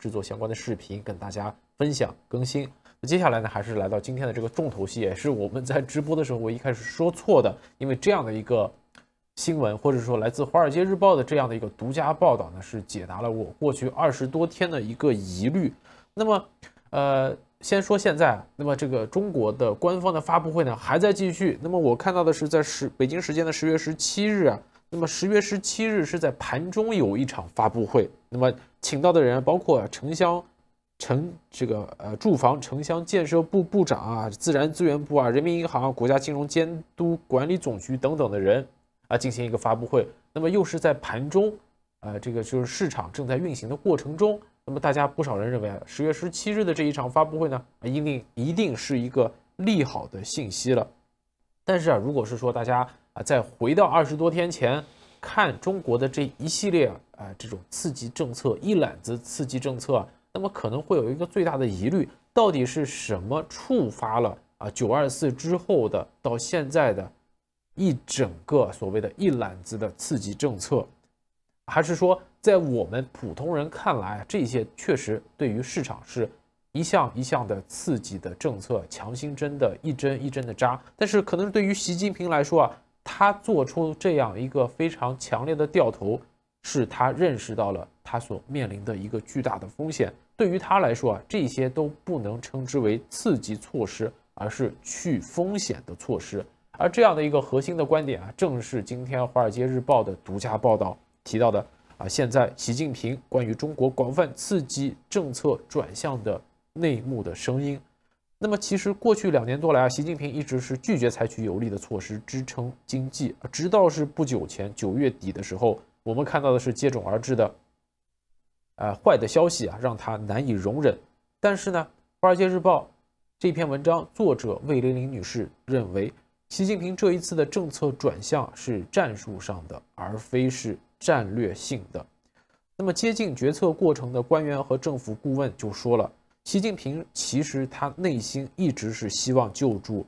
制作相关的视频跟大家分享更新。那接下来呢，还是来到今天的这个重头戏，也是我们在直播的时候我一开始说错的，因为这样的一个新闻，或者说来自华尔街日报的这样的一个独家报道呢，是解答了我过去二十多天的一个疑虑。那么，呃，先说现在，那么这个中国的官方的发布会呢还在继续。那么我看到的是在十北京时间的十月十七日啊，那么十月十七日是在盘中有一场发布会。那么请到的人包括城乡、城这个呃住房城乡建设部部长啊、自然资源部啊、人民银行、国家金融监督管理总局等等的人啊，进行一个发布会。那么又是在盘中呃，这个就是市场正在运行的过程中。那么大家不少人认为啊，十月十七日的这一场发布会呢，一定一定是一个利好的信息了。但是啊，如果是说大家啊再回到二十多天前看中国的这一系列。啊，这种刺激政策一揽子刺激政策，那么可能会有一个最大的疑虑，到底是什么触发了啊？九二四之后的到现在的，一整个所谓的一揽子的刺激政策，还是说在我们普通人看来，这些确实对于市场是一项一项的刺激的政策，强心针的一针一针的扎。但是可能对于习近平来说啊，他做出这样一个非常强烈的掉头。是他认识到了他所面临的一个巨大的风险。对于他来说啊，这些都不能称之为刺激措施，而是去风险的措施。而这样的一个核心的观点啊，正是今天《华尔街日报》的独家报道提到的啊。现在，习近平关于中国广泛刺激政策转向的内幕的声音。那么，其实过去两年多来啊，习近平一直是拒绝采取有力的措施支撑经济，直到是不久前九月底的时候。我们看到的是接踵而至的，呃，坏的消息啊，让他难以容忍。但是呢，《华尔街日报》这篇文章作者魏玲玲女士认为，习近平这一次的政策转向是战术上的，而非是战略性的。那么，接近决策过程的官员和政府顾问就说了，习近平其实他内心一直是希望救助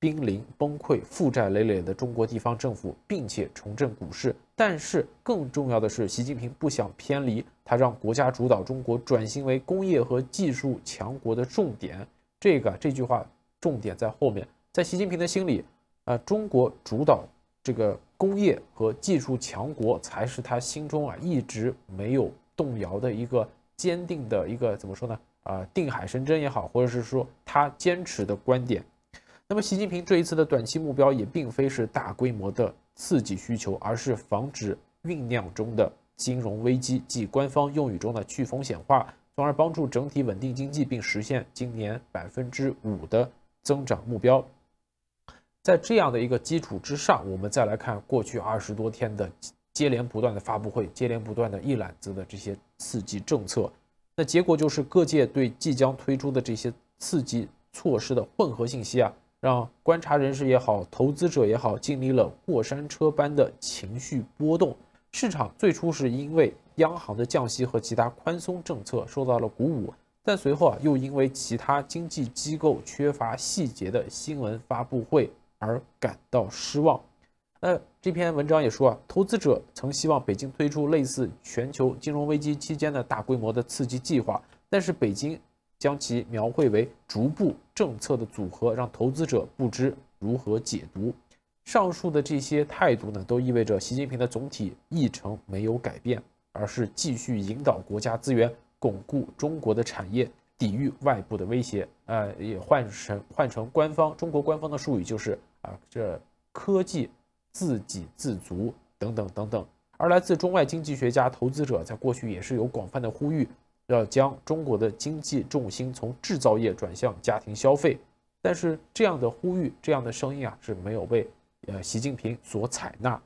濒临崩溃、负债累累的中国地方政府，并且重振股市。但是更重要的是，习近平不想偏离他让国家主导中国转型为工业和技术强国的重点。这个这句话重点在后面，在习近平的心里，呃，中国主导这个工业和技术强国才是他心中啊一直没有动摇的一个坚定的一个怎么说呢？啊，定海神针也好，或者是说他坚持的观点。那么，习近平这一次的短期目标也并非是大规模的。刺激需求，而是防止酝酿中的金融危机，即官方用语中的去风险化，从而帮助整体稳定经济，并实现今年百分之五的增长目标。在这样的一个基础之上，我们再来看过去二十多天的接连不断的发布会，接连不断的一揽子的这些刺激政策，那结果就是各界对即将推出的这些刺激措施的混合信息啊。让观察人士也好，投资者也好，经历了过山车般的情绪波动。市场最初是因为央行的降息和其他宽松政策受到了鼓舞，但随后啊，又因为其他经济机构缺乏细节的新闻发布会而感到失望。那这篇文章也说啊，投资者曾希望北京推出类似全球金融危机期间的大规模的刺激计划，但是北京将其描绘为逐步。政策的组合让投资者不知如何解读。上述的这些态度呢，都意味着习近平的总体议程没有改变，而是继续引导国家资源，巩固中国的产业，抵御外部的威胁。呃，也换成换成官方，中国官方的术语就是啊，这科技自给自足等等等等。而来自中外经济学家、投资者，在过去也是有广泛的呼吁。要将中国的经济重心从制造业转向家庭消费，但是这样的呼吁、这样的声音啊是没有被呃习近平所采纳。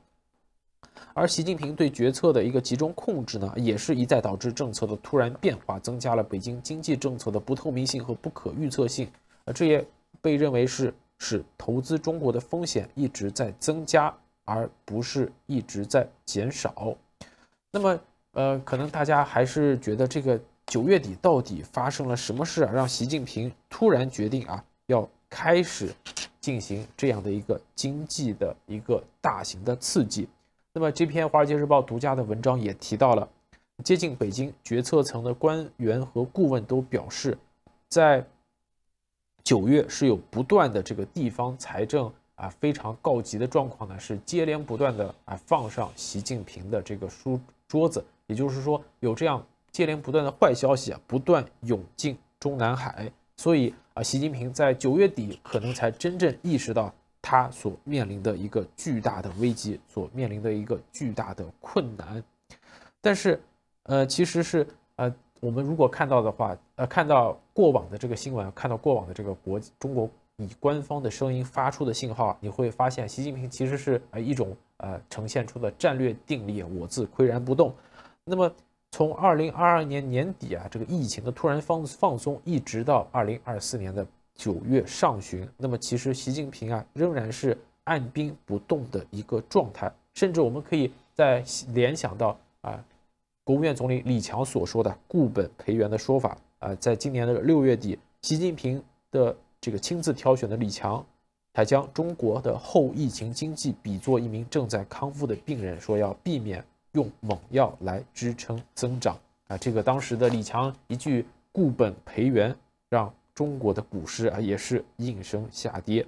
而习近平对决策的一个集中控制呢，也是一再导致政策的突然变化，增加了北京经济政策的不透明性和不可预测性啊，这也被认为是使投资中国的风险一直在增加，而不是一直在减少。那么呃，可能大家还是觉得这个。九月底到底发生了什么事啊？让习近平突然决定啊，要开始进行这样的一个经济的一个大型的刺激。那么这篇《华尔街日报》独家的文章也提到了，接近北京决策层的官员和顾问都表示，在九月是有不断的这个地方财政啊非常告急的状况呢，是接连不断的啊放上习近平的这个书桌子，也就是说有这样。接连不断的坏消息啊，不断涌进中南海，所以啊，习近平在九月底可能才真正意识到他所面临的一个巨大的危机，所面临的一个巨大的困难。但是，呃，其实是呃，我们如果看到的话，呃，看到过往的这个新闻，看到过往的这个国中国以官方的声音发出的信号，你会发现，习近平其实是呃一种呃呈现出的战略定力，我自岿然不动。那么。从二零二二年年底啊，这个疫情的突然放放松，一直到二零二四年的九月上旬，那么其实习近平啊仍然是按兵不动的一个状态，甚至我们可以再联想到啊，国务院总理李强所说的“固本培元”的说法啊，在今年的六月底，习近平的这个亲自挑选的李强，他将中国的后疫情经济比作一名正在康复的病人，说要避免。用猛药来支撑增长啊！这个当时的李强一句“固本培元”，让中国的股市啊也是应声下跌。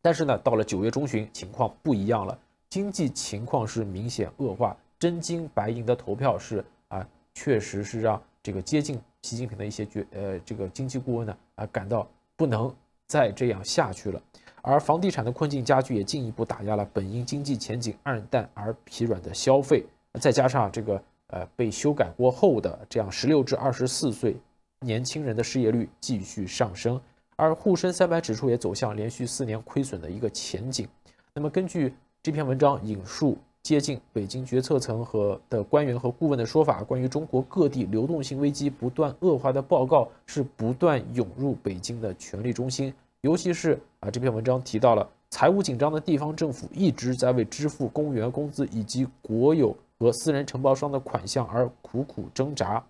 但是呢，到了九月中旬，情况不一样了，经济情况是明显恶化，真金白银的投票是啊，确实是让这个接近习近平的一些决呃这个经济顾问呢啊感到不能再这样下去了。而房地产的困境加剧，也进一步打压了本因经济前景黯淡而疲软的消费。再加上这个呃被修改过后的这样十六至二十四岁年轻人的失业率继续上升，而沪深三百指数也走向连续四年亏损的一个前景。那么根据这篇文章引述接近北京决策层和的官员和顾问的说法，关于中国各地流动性危机不断恶化的报告是不断涌入北京的权力中心。尤其是啊这篇文章提到了财务紧张的地方政府一直在为支付公务员工资以及国有。和私人承包商的款项而苦苦挣扎，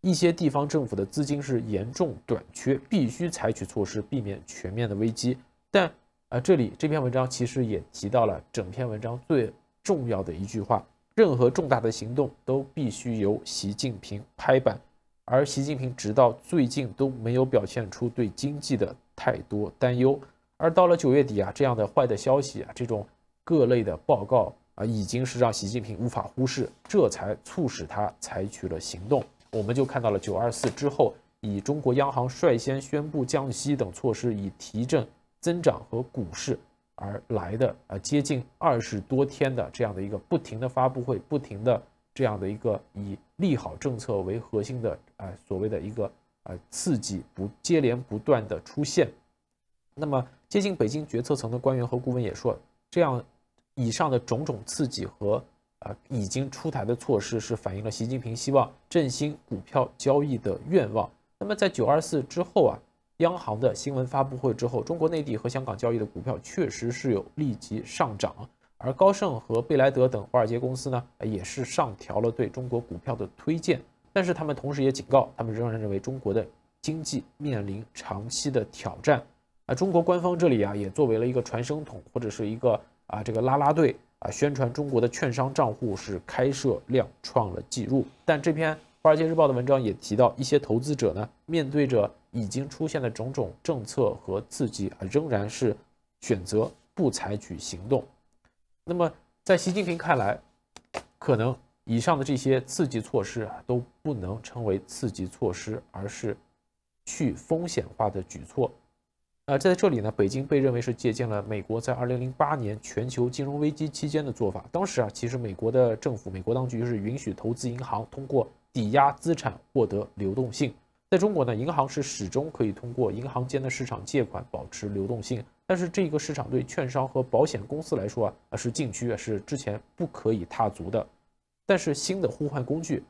一些地方政府的资金是严重短缺，必须采取措施避免全面的危机。但啊，这里这篇文章其实也提到了整篇文章最重要的一句话：任何重大的行动都必须由习近平拍板。而习近平直到最近都没有表现出对经济的太多担忧。而到了九月底啊，这样的坏的消息啊，这种各类的报告。啊，已经是让习近平无法忽视，这才促使他采取了行动。我们就看到了九二四之后，以中国央行率先宣布降息等措施，以提振增长和股市而来的啊，接近二十多天的这样的一个不停的发布会，不停的这样的一个以利好政策为核心的啊，所谓的一个呃刺激不接连不断的出现。那么，接近北京决策层的官员和顾问也说，这样。以上的种种刺激和啊已经出台的措施，是反映了习近平希望振兴股票交易的愿望。那么在九二四之后啊，央行的新闻发布会之后，中国内地和香港交易的股票确实是有立即上涨，而高盛和贝莱德等华尔街公司呢，也是上调了对中国股票的推荐。但是他们同时也警告，他们仍然认为中国的经济面临长期的挑战。啊，中国官方这里啊，也作为了一个传声筒或者是一个。啊，这个拉拉队啊，宣传中国的券商账户是开设量创了记录。但这篇《华尔街日报》的文章也提到，一些投资者呢，面对着已经出现的种种政策和刺激，啊，仍然是选择不采取行动。那么，在习近平看来，可能以上的这些刺激措施啊，都不能称为刺激措施，而是去风险化的举措。呃，在这里呢，北京被认为是借鉴了美国在2008年全球金融危机期间的做法。当时啊，其实美国的政府、美国当局是允许投资银行通过抵押资产获得流动性。在中国呢，银行是始终可以通过银行间的市场借款保持流动性。但是这个市场对券商和保险公司来说啊，啊是禁区，是之前不可以踏足的。但是新的互换工具，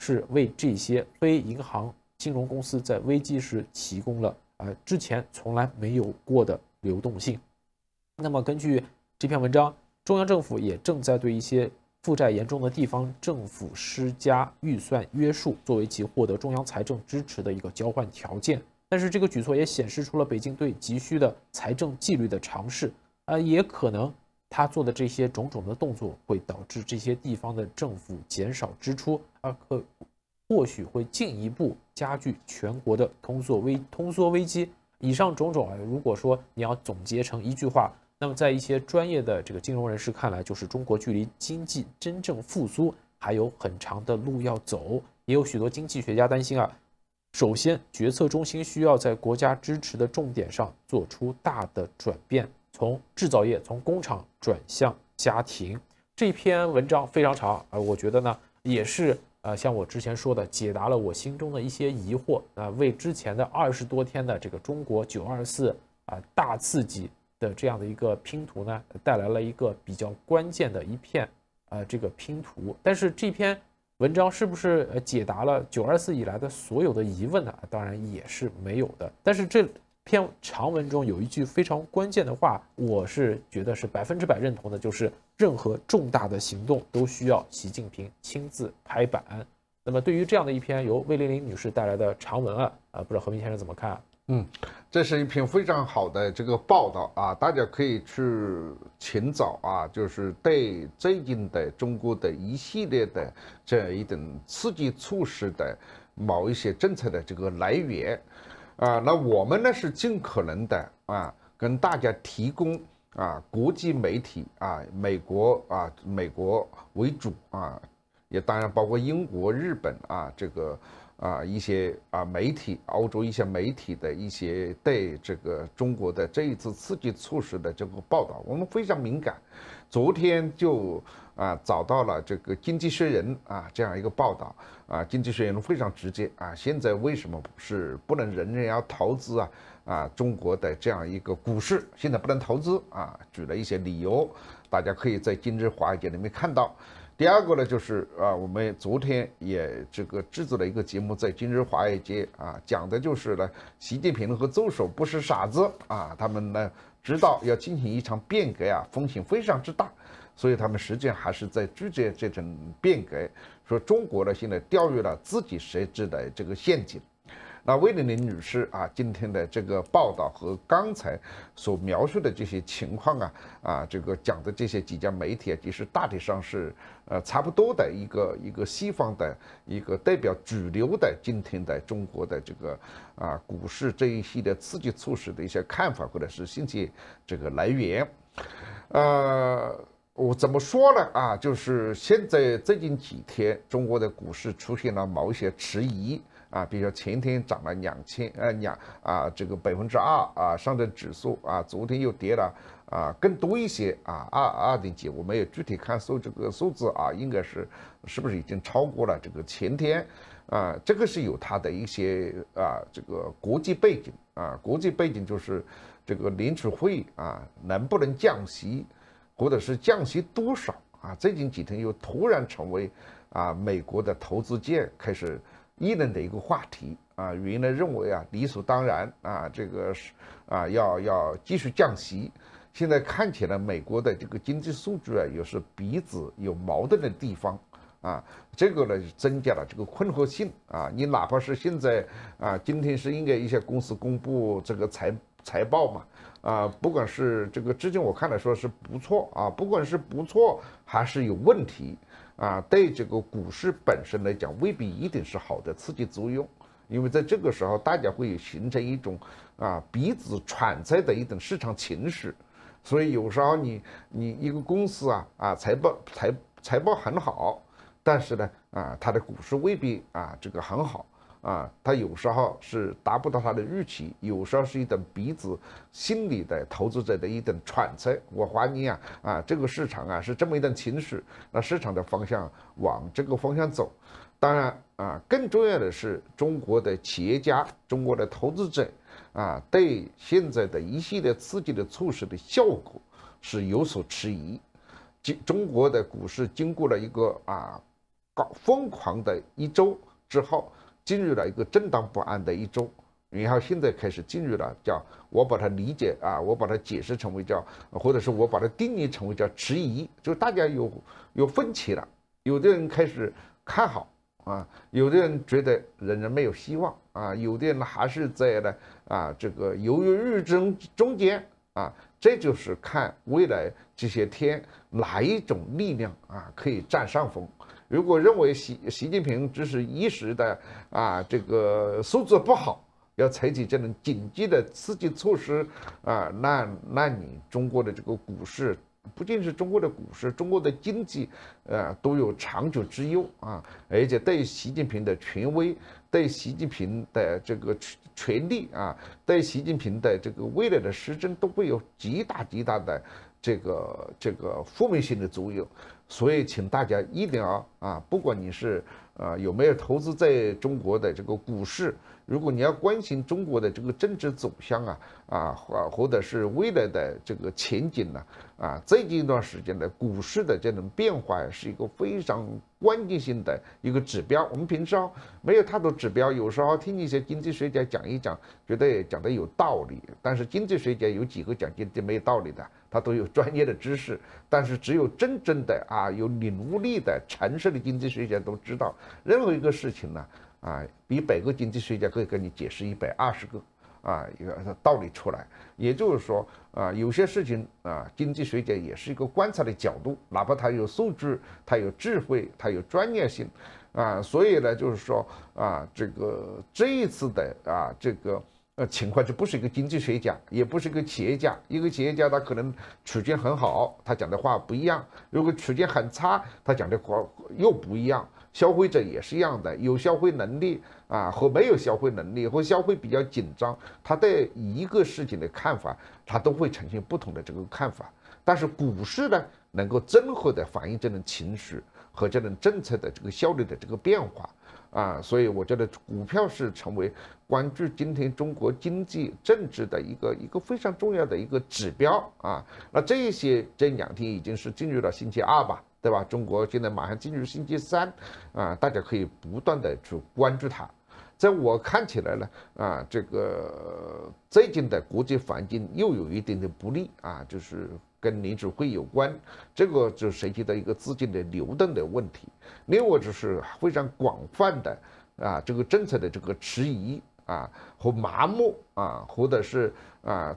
是为这些非银行金融公司在危机时提供了。呃，之前从来没有过的流动性。那么，根据这篇文章，中央政府也正在对一些负债严重的地方政府施加预算约束，作为其获得中央财政支持的一个交换条件。但是，这个举措也显示出了北京对急需的财政纪律的尝试。呃，也可能他做的这些种种的动作会导致这些地方的政府减少支出，而可。或许会进一步加剧全国的通缩危通缩危机。以上种种啊，如果说你要总结成一句话，那么在一些专业的这个金融人士看来，就是中国距离经济真正复苏还有很长的路要走。也有许多经济学家担心啊，首先决策中心需要在国家支持的重点上做出大的转变，从制造业、从工厂转向家庭。这篇文章非常长啊，我觉得呢，也是。啊，像我之前说的，解答了我心中的一些疑惑啊，为之前的二十多天的这个中国九二四啊大刺激的这样的一个拼图呢，带来了一个比较关键的一片啊这个拼图。但是这篇文章是不是呃解答了九二四以来的所有的疑问呢？当然也是没有的。但是这。篇长文中有一句非常关键的话，我是觉得是百分之百认同的，就是任何重大的行动都需要习近平亲自拍板。那么，对于这样的一篇由魏玲玲女士带来的长文啊，啊，不知道何明先生怎么看？嗯，这是一篇非常好的这个报道啊，大家可以去寻找啊，就是对最近的中国的一系列的这样一种刺激措施的某一些政策的这个来源。啊，那我们呢是尽可能的啊，跟大家提供啊，国际媒体啊，美国啊，美国为主啊，也当然包括英国、日本啊，这个啊一些啊媒体，欧洲一些媒体的一些对这个中国的这一次刺激措施的这个报道，我们非常敏感，昨天就。啊，找到了这个《经济学人》啊这样一个报道啊，《经济学人》非常直接啊，现在为什么是不能人人要投资啊？啊，中国的这样一个股市现在不能投资啊，举了一些理由，大家可以在《今日华尔街》里面看到。第二个呢，就是啊，我们昨天也这个制作了一个节目在《今日华尔街》啊，讲的就是呢，习近平和周手不是傻子啊，他们呢知道要进行一场变革呀，风险非常之大。所以他们实际上还是在拒绝这种变革，说中国呢现在掉入了自己设置的这个陷阱。那魏玲玲女士啊，今天的这个报道和刚才所描述的这些情况啊，啊，这个讲的这些几家媒体啊，其实大体上是呃差不多的一个一个西方的一个代表主流的今天的中国的这个啊股市这一系列刺激措施的一些看法或者是信息这个来源，呃。我怎么说呢？啊，就是现在最近几天，中国的股市出现了某些迟疑啊，比如说前天涨了两千，呃两啊这个百分之二啊，上证指数啊，昨天又跌了啊更多一些啊二二点几，我没有具体看数这个数字啊，应该是是不是已经超过了这个前天啊？这个是有它的一些啊这个国际背景啊，国际背景就是这个联储会啊能不能降息？或者是降息多少啊？最近几天又突然成为啊美国的投资界开始议论的一个话题啊。原来认为啊理所当然啊这个是啊要要继续降息，现在看起来美国的这个经济数据啊又是彼此有矛盾的地方啊，这个呢增加了这个困惑性啊。你哪怕是现在啊，今天是应该一些公司公布这个财财报嘛。啊，不管是这个，至今我看来说是不错啊，不管是不错还是有问题，啊，对这个股市本身来讲，未必一定是好的刺激作用，因为在这个时候，大家会形成一种啊鼻子揣测的一种市场情绪，所以有时候你你一个公司啊啊财报财财报很好，但是呢啊它的股市未必啊这个很好。啊，他有时候是达不到他的预期，有时候是一种鼻子心里的投资者的一种揣测。我怀疑啊啊，这个市场啊是这么一种情绪，那市场的方向往这个方向走。当然啊，更重要的是，中国的企业家、中国的投资者啊，对现在的一系列刺激的措施的效果是有所迟疑。经中国的股市经过了一个啊高疯狂的一周之后。进入了一个震荡不安的一周，然后现在开始进入了叫我把它理解啊，我把它解释成为叫，或者是我把它定义成为叫迟疑，就大家有有分歧了，有的人开始看好啊，有的人觉得仍然没有希望啊，有的人还是在呢啊这个犹豫日中中间啊，这就是看未来这些天哪一种力量啊可以占上风。如果认为习习近平只是一时的啊，这个素质不好，要采取这种紧急的刺激措施啊，那那你中国的这个股市，不仅是中国的股市，中国的经济呃都有长久之忧啊，而且对习近平的权威、对习近平的这个权力啊、对习近平的这个未来的施政都会有极大极大的。这个这个负面性的作用，所以请大家一定要啊，不管你是呃有没有投资在中国的这个股市，如果你要关心中国的这个政治走向啊啊，或或者是未来的这个前景呢啊，最近一段时间的股市的这种变化呀，是一个非常关键性的一个指标。我们平时啊没有太多指标，有时候听一些经济学家讲一讲，觉得讲的有道理，但是经济学家有几个讲经济没有道理的。他都有专业的知识，但是只有真正的啊有领悟力的城市的经济学家都知道，任何一个事情呢，啊，一百个经济学家可以跟你解释一百二十个啊一个道理出来。也就是说啊，有些事情啊，经济学家也是一个观察的角度，哪怕他有数据，他有智慧，他有专业性啊，所以呢，就是说啊，这个这一次的啊，这个。情况就不是一个经济学家，也不是一个企业家。一个企业家他可能处境很好，他讲的话不一样；如果处境很差，他讲的话又不一样。消费者也是一样的，有消费能力啊和没有消费能力，和消费比较紧张，他对一个事情的看法，他都会呈现不同的这个看法。但是股市呢，能够综合的反映这种情绪和这种政策的这个效率的这个变化。啊，所以我觉得股票是成为关注今天中国经济政治的一个一个非常重要的一个指标啊。那这些这两天已经是进入了星期二吧，对吧？中国现在马上进入星期三，啊，大家可以不断的去关注它。在我看起来呢，啊，这个最近的国际环境又有一点的不利啊，就是。跟林事会有关，这个就涉及到一个资金的流动的问题。另外就是非常广泛的啊，这个政策的这个迟疑啊和麻木啊，或者是啊，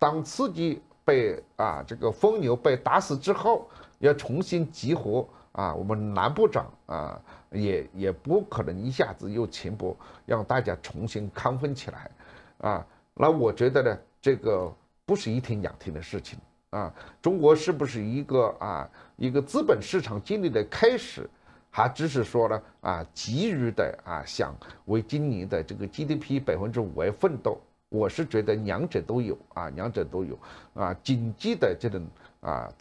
当刺激被啊这个疯牛被打死之后，要重新激活啊，我们南部长啊也也不可能一下子又全部让大家重新亢奋起来啊。那我觉得呢，这个不是一天两天的事情。啊，中国是不是一个啊一个资本市场经历的开始，还只是说呢啊急于的啊想为今年的这个 GDP 百分之五而奋斗？我是觉得两者都有啊，两者都有啊，经济的这种啊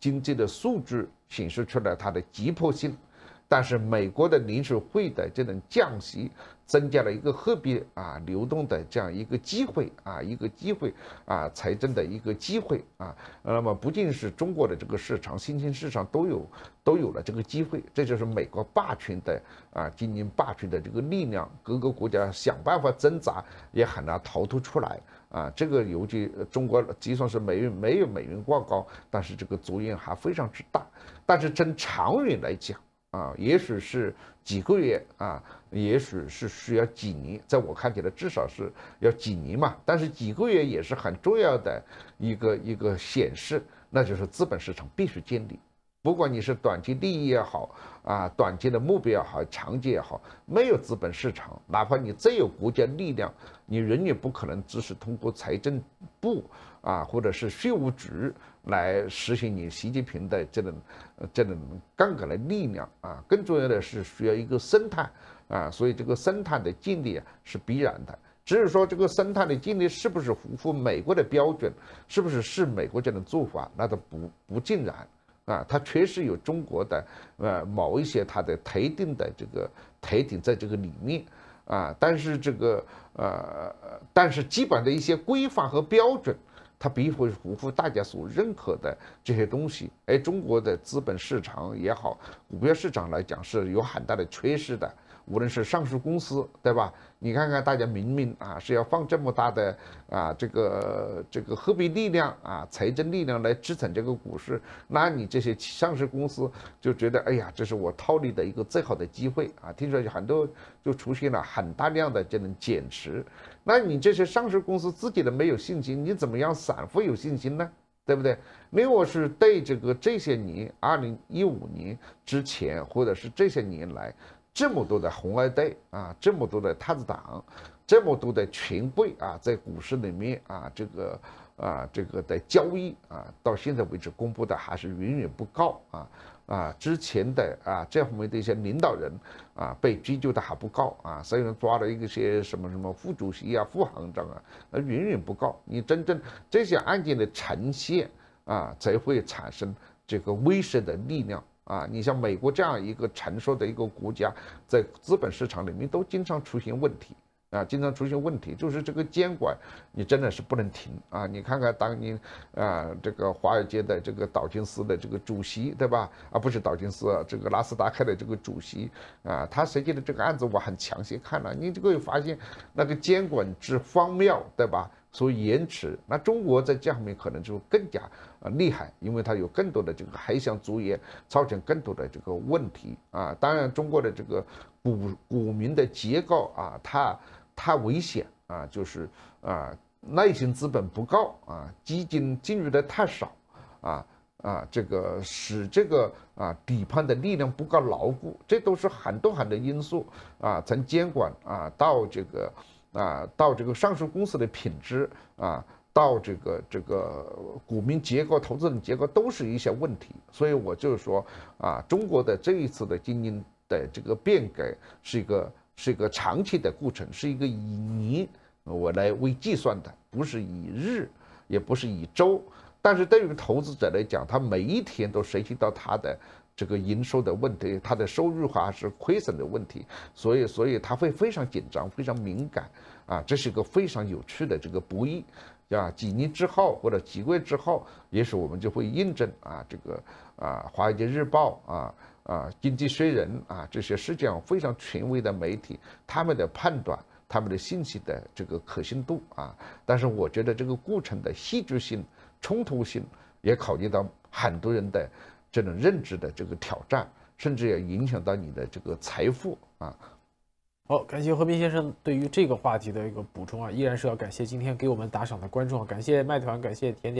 经济的数据显示出来它的急迫性。但是美国的临时会的这种降息，增加了一个货币啊流动的这样一个机会啊一个机会啊财政的一个机会啊那么不仅是中国的这个市场新兴市场都有都有了这个机会，这就是美国霸权的啊经营霸权的这个力量，各个国家想办法挣扎也很难逃脱出来啊这个尤其中国即算是美元没有美元过高，但是这个作用还非常之大。但是从长远来讲，啊，也许是几个月啊，也许是需要几年，在我看起来，至少是要几年嘛。但是几个月也是很重要的一个一个显示，那就是资本市场必须建立。不管你是短期利益也好啊，短期的目标也好，长期也好，没有资本市场，哪怕你再有国家力量，你永远不可能只是通过财政部。啊，或者是税务局来实行你习近平的这种这种杠杆的力量啊，更重要的是需要一个生态啊，所以这个生态的建立啊是必然的，只是说这个生态的建立是不是符合美国的标准，是不是是美国这种做法，那都不不尽然啊，它确实有中国的呃某一些它的特定的这个特点在这个里面啊，但是这个呃但是基本的一些规范和标准。它必会辜负大家所认可的这些东西。哎，中国的资本市场也好，股票市场来讲是有很大的缺失的。无论是上市公司，对吧？你看看大家明明啊是要放这么大的啊这个这个货币力量啊财政力量来支撑这个股市，那你这些上市公司就觉得哎呀，这是我套利的一个最好的机会啊！听说很多就出现了很大量的这种减持，那你这些上市公司自己都没有信心，你怎么样？散户有信心呢？对不对？因为我是对这个这些年，二零一五年之前或者是这些年来。这么多的红二代啊，这么多的太子党，这么多的权贵啊，在股市里面啊，这个啊，这个的交易啊，到现在为止公布的还是远远不够啊啊，之前的啊，这方面的一些领导人啊，被追究的还不够啊，虽然抓了一些什么什么副主席啊、副行长啊，那远远不够。你真正这些案件的呈现啊，才会产生这个威慑的力量。啊，你像美国这样一个成熟的一个国家，在资本市场里面都经常出现问题，啊，经常出现问题，就是这个监管你真的是不能停啊！你看看当年啊，这个华尔街的这个道琼斯的这个主席，对吧？啊，不是道琼斯，这个纳斯达克的这个主席啊，他涉及的这个案子我很详细看了，你就会发现那个监管之荒谬，对吧？所以延迟，那中国在这方面可能就更加呃厉害，因为它有更多的这个还想作业，造成更多的这个问题啊。当然，中国的这个股股民的结构啊，它太危险啊，就是啊，耐心资本不够啊，基金进入的太少啊啊，这个使这个啊底盘的力量不够牢固，这都是很多很多因素啊，从监管啊到这个。啊，到这个上市公司的品质啊，到这个这个股民结构、投资的结构都是一些问题，所以我就是说，啊，中国的这一次的经营的这个变革是一个是一个长期的过程，是一个以年我来为计算的，不是以日，也不是以周。但是对于投资者来讲，他每一天都涉及到他的这个营收的问题，他的收入还是亏损的问题，所以，所以他会非常紧张，非常敏感，啊，这是一个非常有趣的这个博弈，对吧？几年之后或者几个月之后，也许我们就会印证啊，这个啊，《华尔街日报》啊，啊，《经济学人》啊，这些世界上非常权威的媒体，他们的判断，他们的信息的这个可信度啊，但是我觉得这个过程的戏剧性。冲突性也考虑到很多人的这种认知的这个挑战，甚至也影响到你的这个财富啊。好，感谢何斌先生对于这个话题的一个补充啊，依然是要感谢今天给我们打赏的观众感谢麦团，感谢甜点。